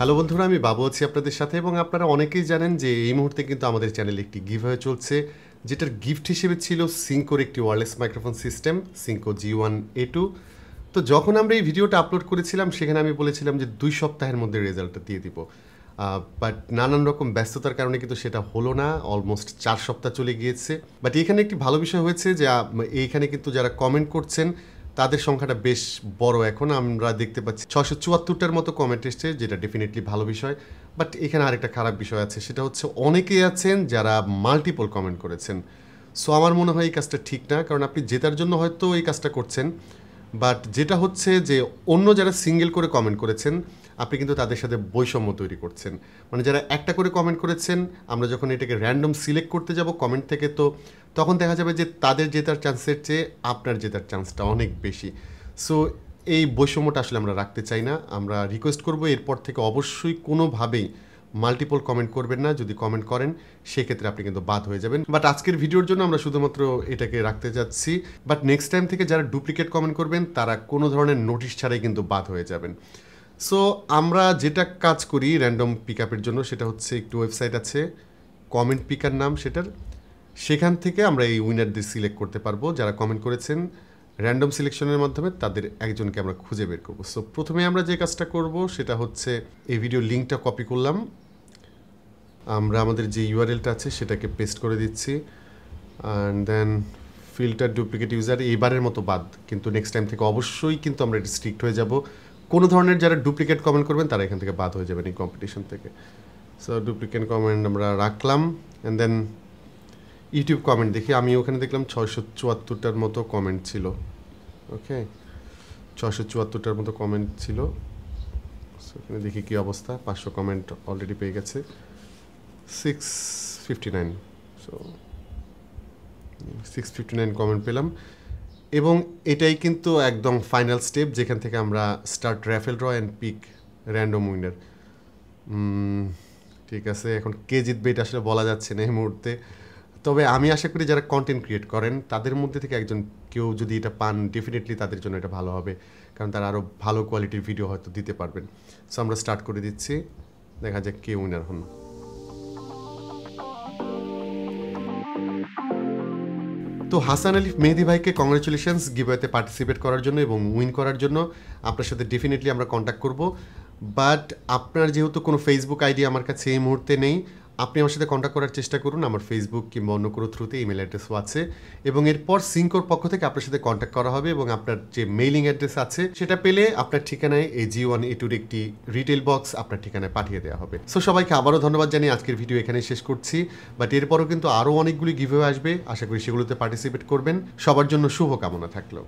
hello বন্ধুরা আমি বাবু আছি আপনাদের সাথে এবং আপনারা অনেকেই জানেন যে এই মুহূর্তে কিন্তু আমাদের চ্যানেলে একটি হয়ে চলছে যেটার গিফট হিসেবে ছিল সিঙ্কোর একটি wireless microphone system Synco G one A two তো যখন আমরা এই ভিডিওটা আপলোড করেছিলাম সেখানে আমি বলেছিলাম যে দুই সপ্তাহের মধ্যে রেজাল্টটা দিয়ে দিব বাট নানান রকম ব্যস্ততার কারণে কিন্তু সেটা হলো না অলমোস্ট চার সপ্তাহ চলে গিয়েছে বাট এখানে একটি ভালো বিষয় হয়েছে যে এইখানে কিন্তু যারা কমেন্ট করছেন তাদের সংখ্যাটা বেশ বড় এখন আমরা দেখতে পাচ্ছি ছশো চুয়াত্তরটার মতো কমেন্ট এসছে যেটা ডেফিনেটলি ভালো বিষয় বাট এখানে আরেকটা খারাপ বিষয় আছে সেটা হচ্ছে অনেকেই আছেন যারা মাল্টিপল কমেন্ট করেছেন সো আমার মনে হয় এই কাজটা ঠিক না কারণ আপনি জেতার জন্য হয়তো এই কাজটা করছেন বাট যেটা হচ্ছে যে অন্য যারা সিঙ্গেল করে কমেন্ট করেছেন আপনি কিন্তু তাদের সাথে বৈষম্য তৈরি করছেন মানে যারা একটা করে কমেন্ট করেছেন আমরা যখন এটাকে র্যান্ডম সিলেক্ট করতে যাব কমেন্ট থেকে তো তখন দেখা যাবে যে তাদের জেতার চান্সের চেয়ে আপনার জেতার চান্সটা অনেক বেশি সো এই বৈষম্যটা আসলে আমরা রাখতে চাই না আমরা রিকোয়েস্ট করব এরপর থেকে অবশ্যই কোনোভাবেই মাল্টিপল কমেন্ট করবেন না যদি কমেন্ট করেন সেক্ষেত্রে আপনি কিন্তু বাদ হয়ে যাবেন বাট আজকের ভিডিওর জন্য আমরা শুধুমাত্র এটাকে রাখতে যাচ্ছি বাট নেক্সট টাইম থেকে যারা ডুপ্লিকেট কমেন্ট করবেন তারা কোনো ধরনের নোটিশ ছাড়াই কিন্তু বাদ হয়ে যাবেন সো আমরা যেটা কাজ করি র্যান্ডম পিক জন্য সেটা হচ্ছে একটি ওয়েবসাইট আছে কমেন্ট পিকার নাম সেটার সেখান থেকে আমরা এই উইনারদের সিলেক্ট করতে পারবো যারা কমেন্ট করেছেন র্যান্ডম সিলেকশনের মাধ্যমে তাদের একজনকে আমরা খুঁজে বের করবো সো প্রথমে আমরা যে কাজটা করব সেটা হচ্ছে এই ভিডিও লিঙ্কটা কপি করলাম আমরা আমাদের যে ইউআরএলটা আছে সেটাকে পেস্ট করে দিচ্ছি and then filter duplicate user এবারের মতো বাদ কিন্তু নেক্সট টাইম থেকে অবশ্যই কিন্তু আমরা স্ট্রিক্ট হয়ে যাব কোনো ধরনের যারা ডুপ্লিকেট কমেন্ট করবেন তারা এখান থেকে বাদ হয়ে যাবেন এই কম্পিটিশন থেকে সো ডুপ্লিকেট কমেন্ট আমরা রাখলাম অ্যান্ড দেন ইউটিউব কমেন্ট দেখি আমি ওখানে দেখলাম ছয়শো চুয়াত্তরটার মতো কমেন্ট ছিল ওকে ছয়শো চুয়াত্তরটার মতো কমেন্ট ছিল এখানে দেখি কী অবস্থা পাঁচশো কমেন্ট অলরেডি পেয়ে গেছে six fifty nine so six fifty nine comment পেলাম এবং এটাই কিন্তু একদম ফাইনাল স্টেপ যেখান থেকে আমরা start raffle draw and pick random winner ঠিক আছে এখন কে জিতবে এটা আসলে বলা যাচ্ছে না এই মুহূর্তে তবে আমি আশা করি যারা কন্টেন্ট ক্রিয়েট করেন তাদের মধ্যে থেকে একজন কেউ যদি এটা পান ডেফিনেটলি তাদের জন্য এটা ভালো হবে কারণ তারা আরও ভালো কোয়ালিটির ভিডিও হয়তো দিতে পারবেন সো আমরা স্টার্ট করে দিচ্ছি দেখা যাক কে উইনার হন তো হাসান আলিফ মেহেদি ভাইকে কংগ্রেচুলেশনস গিভওয়েতে পার্টিসিপেট করার জন্য এবং উইন করার জন্য আপনার সাথে ডেফিনেটলি আমরা কন্ট্যাক্ট করব বাট আপনার যেহেতু কোনো ফেসবুক আইডি আমার কাছে এই মুহূর্তে নেই আপনি আমার সাথে কন্ট্যাক্ট করার চেষ্টা করুন আমার ফেসবুক কিংবা অন্য কোনো থ্রুতে ইমেল অ্যাড্রেসও আছে এবং এরপর সিঙ্কোর পক্ষ থেকে আপনার সাথে কন্ট্যাক্ট করা হবে এবং আপনার যে মেইলিং অ্যাড্রেস আছে সেটা পেলে আপনার ঠিকানায় এই জি ওয়ান এ টুর একটি রিটেল বক্স আপনার ঠিকানায় পাঠিয়ে দেওয়া হবে সো সবাইকে আবারও ধন্যবাদ জানিয়ে আজকের ভিডিও এখানে শেষ করছি বাট এরপরও কিন্তু আরও অনেকগুলি গিভে আসবে আশা করি সেগুলোতে পার্টিসিপেট করবেন সবার জন্য শুভকামনা থাকলো